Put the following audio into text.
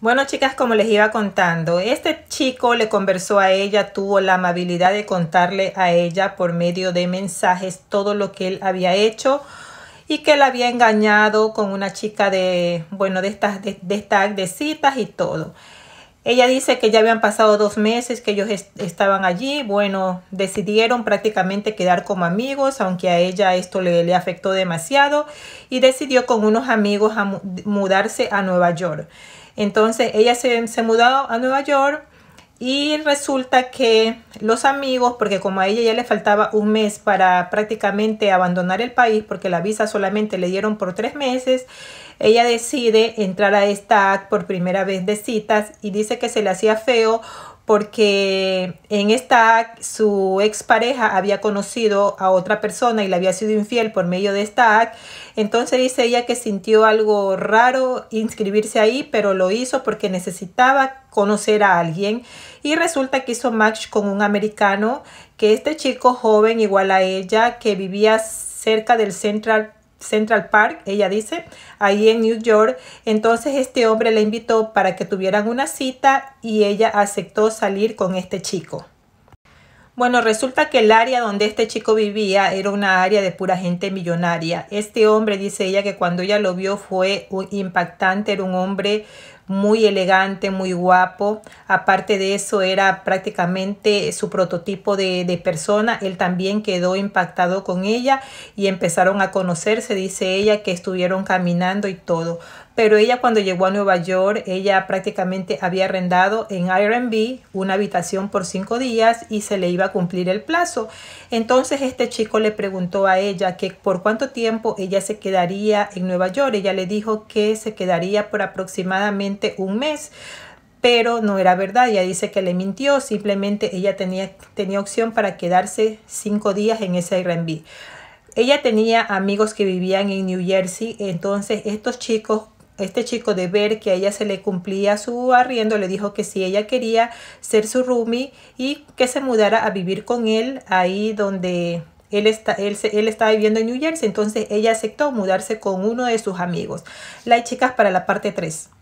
Bueno, chicas, como les iba contando, este chico le conversó a ella, tuvo la amabilidad de contarle a ella por medio de mensajes todo lo que él había hecho y que la había engañado con una chica de, bueno, de estas, de, estas, de citas y todo. Ella dice que ya habían pasado dos meses que ellos estaban allí. Bueno, decidieron prácticamente quedar como amigos, aunque a ella esto le, le afectó demasiado y decidió con unos amigos mudarse a Nueva York. Entonces ella se, ha mudó a Nueva York y resulta que los amigos, porque como a ella ya le faltaba un mes para prácticamente abandonar el país, porque la visa solamente le dieron por tres meses, ella decide entrar a esta por primera vez de citas y dice que se le hacía feo porque en esta su expareja había conocido a otra persona y le había sido infiel por medio de esta act. Entonces dice ella que sintió algo raro inscribirse ahí, pero lo hizo porque necesitaba conocer a alguien y resulta que hizo match con un americano, que este chico joven igual a ella, que vivía cerca del Central Central Park, ella dice, ahí en New York. Entonces este hombre la invitó para que tuvieran una cita y ella aceptó salir con este chico. Bueno, resulta que el área donde este chico vivía era una área de pura gente millonaria. Este hombre, dice ella, que cuando ella lo vio fue un impactante, era un hombre muy elegante, muy guapo. Aparte de eso, era prácticamente su prototipo de, persona. Él también quedó impactado con ella y empezaron a conocerse, dice ella, que estuvieron caminando y todo. Pero ella cuando llegó a Nueva York, ella prácticamente había arrendado en Airbnb una habitación por cinco días y se le iba a cumplir el plazo. Entonces este chico le preguntó a ella que por cuánto tiempo ella se quedaría en Nueva York. Ella le dijo que se quedaría por aproximadamente un mes pero no era verdad. Ella dice que le mintió, simplemente ella tenía, tenía opción para quedarse cinco días en ese Airbnb. Ella tenía amigos que vivían en New Jersey, entonces estos chicos, este chico de ver que a ella se le cumplía su arriendo, le dijo que si ella quería ser su roomie y que se mudara a vivir con él ahí donde él, está, él, él, estaba viviendo en New Jersey, entonces ella aceptó mudarse con uno de sus amigos. Las chicas para la parte 3.